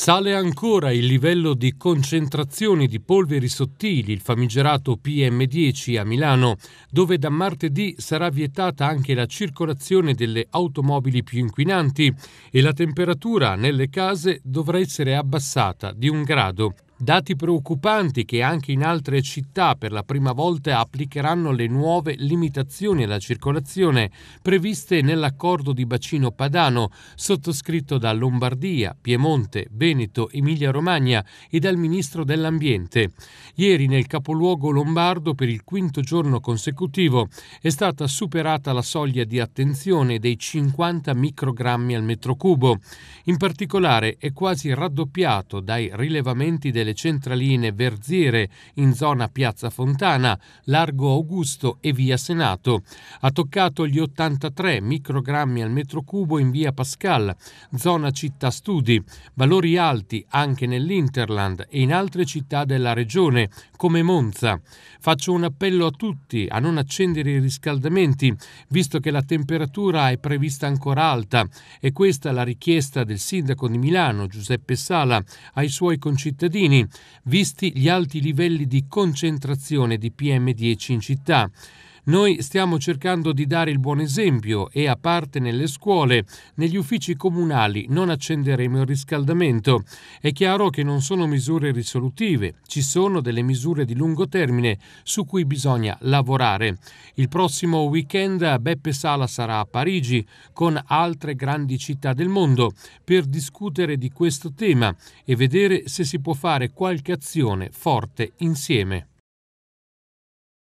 Sale ancora il livello di concentrazione di polveri sottili, il famigerato PM10 a Milano, dove da martedì sarà vietata anche la circolazione delle automobili più inquinanti e la temperatura nelle case dovrà essere abbassata di un grado. Dati preoccupanti che anche in altre città per la prima volta applicheranno le nuove limitazioni alla circolazione previste nell'accordo di bacino padano sottoscritto da Lombardia, Piemonte, Veneto, Emilia-Romagna e dal Ministro dell'Ambiente. Ieri nel capoluogo lombardo per il quinto giorno consecutivo è stata superata la soglia di attenzione dei 50 microgrammi al metro cubo. In particolare è quasi raddoppiato dai rilevamenti delle delle centraline verziere in zona Piazza Fontana, Largo Augusto e Via Senato. Ha toccato gli 83 microgrammi al metro cubo in Via Pascal, zona Città Studi, valori alti anche nell'Interland e in altre città della regione, come Monza. Faccio un appello a tutti a non accendere i riscaldamenti, visto che la temperatura è prevista ancora alta e questa è la richiesta del sindaco di Milano, Giuseppe Sala, ai suoi concittadini visti gli alti livelli di concentrazione di PM10 in città, noi stiamo cercando di dare il buon esempio e a parte nelle scuole, negli uffici comunali non accenderemo il riscaldamento. È chiaro che non sono misure risolutive, ci sono delle misure di lungo termine su cui bisogna lavorare. Il prossimo weekend Beppe Sala sarà a Parigi con altre grandi città del mondo per discutere di questo tema e vedere se si può fare qualche azione forte insieme.